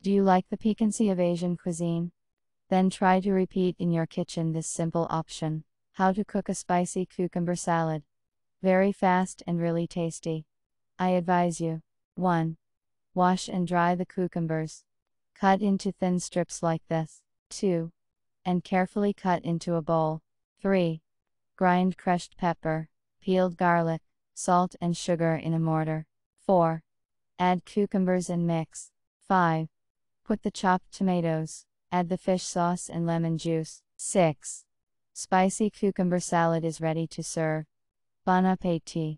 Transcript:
Do you like the piquancy of Asian cuisine? Then try to repeat in your kitchen this simple option. How to cook a spicy cucumber salad. Very fast and really tasty. I advise you. 1. Wash and dry the cucumbers. Cut into thin strips like this. 2. And carefully cut into a bowl. 3. Grind crushed pepper, peeled garlic, salt and sugar in a mortar. 4. Add cucumbers and mix. 5. Put the chopped tomatoes, add the fish sauce and lemon juice. 6. Spicy cucumber salad is ready to serve. Bon appetit.